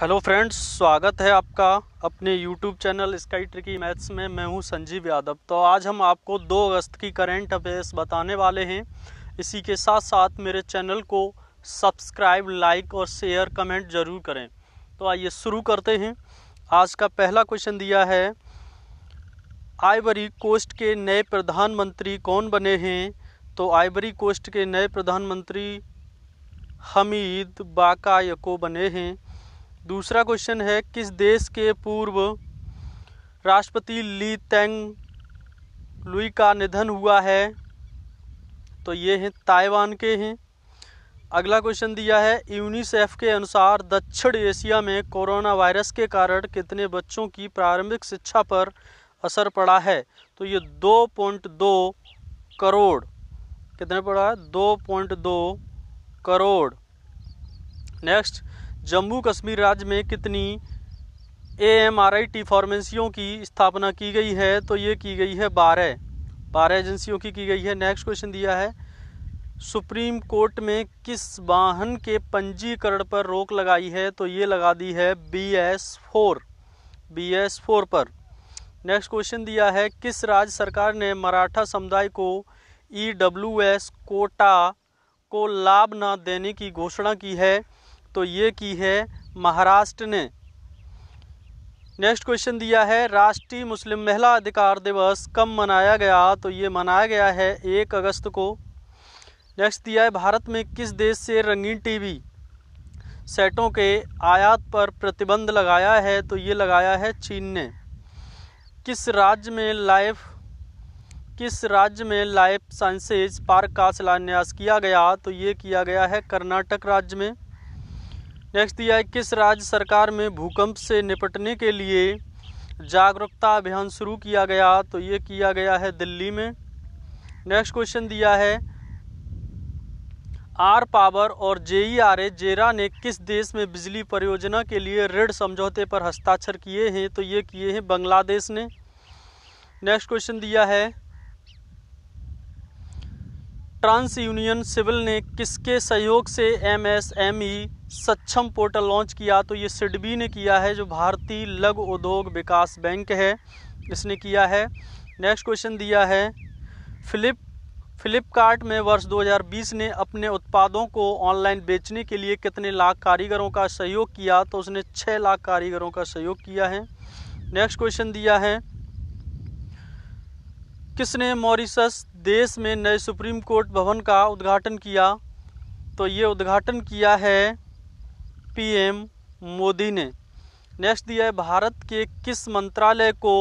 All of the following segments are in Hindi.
हेलो फ्रेंड्स स्वागत है आपका अपने YouTube channel Sky Tricky Maths में मैं हूं संजीव यादव तो आज हम आपको 2 अगस्त की करेंट अफेयर्स बताने वाले हैं इसी के साथ साथ मेरे चैनल को सब्सक्राइब लाइक और शेयर कमेंट ज़रूर करें तो आइए शुरू करते हैं आज का पहला क्वेश्चन दिया है आइवरी कोस्ट के नए प्रधानमंत्री कौन बने हैं तो आइवरी कोस्ट के नए प्रधानमंत्री हमीद यको बने हैं दूसरा क्वेश्चन है किस देश के पूर्व राष्ट्रपति ली तेंग लुई का निधन हुआ है तो ये हैं ताइवान के हैं अगला क्वेश्चन दिया है यूनिसेफ के अनुसार दक्षिण एशिया में कोरोना वायरस के कारण कितने बच्चों की प्रारंभिक शिक्षा पर असर पड़ा है तो ये दो पॉइंट दो करोड़ कितने पड़ा है दो पॉइंट दो करोड़ नेक्स्ट जम्मू कश्मीर राज्य में कितनी A M R I T फार्मेंसियों की स्थापना की गई है तो ये की गई है बारह बारह एजेंसियों की की गई है नेक्स्ट क्वेश्चन दिया है सुप्रीम कोर्ट में किस वाहन के पंजीकरण पर रोक लगाई है तो ये लगा दी है B S four B S four पर नेक्स्ट क्वेश्चन दिया है किस राज्य सरकार ने मराठा समुदाय को ई डब्ल्यू एस कोटा को लाभ न देने की घोषणा की है तो ये की है महाराष्ट्र ने नेक्स्ट क्वेश्चन दिया है राष्ट्रीय मुस्लिम महिला अधिकार दिवस कब मनाया गया तो ये मनाया गया है एक अगस्त को नेक्स्ट दिया है भारत में किस देश से रंगीन टीवी सेटों के आयात पर प्रतिबंध लगाया है तो ये लगाया है चीन ने किस राज्य में लाइफ किस राज्य में लाइफ साइंसेज पार्क का शिलान्यास किया गया तो ये किया गया है कर्नाटक राज्य में नेक्स्ट दिया है किस राज्य सरकार में भूकंप से निपटने के लिए जागरूकता अभियान शुरू किया गया तो ये किया गया है दिल्ली में नेक्स्ट क्वेश्चन दिया है आर पावर और जेईआरए आर ए जेरा ने किस देश में बिजली परियोजना के लिए ऋण समझौते पर हस्ताक्षर किए हैं तो ये किए हैं बांग्लादेश ने नेक्स्ट क्वेश्चन दिया है ट्रांस यूनियन सिविल ने किसके सहयोग से एमएसएमई सक्षम पोर्टल लॉन्च किया तो ये सिडबी ने किया है जो भारतीय लघु उद्योग विकास बैंक है इसने किया है नेक्स्ट क्वेश्चन दिया है फ्लिप फ्लिपकार्ट में वर्ष 2020 ने अपने उत्पादों को ऑनलाइन बेचने के लिए कितने लाख कारीगरों का सहयोग किया तो उसने छः लाख कारीगरों का सहयोग किया है नेक्स्ट क्वेश्चन दिया है किसने मॉरिशस देश में नए सुप्रीम कोर्ट भवन का उद्घाटन किया तो ये उद्घाटन किया है पीएम मोदी ने नेक्स्ट दिया है भारत के किस मंत्रालय को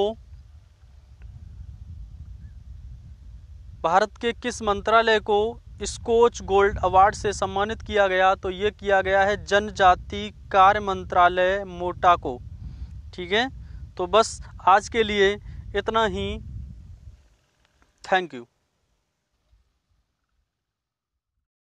भारत के किस मंत्रालय को स्कोच गोल्ड अवार्ड से सम्मानित किया गया तो ये किया गया है जनजाति कार्य मंत्रालय मोटा को ठीक है तो बस आज के लिए इतना ही थैंक यू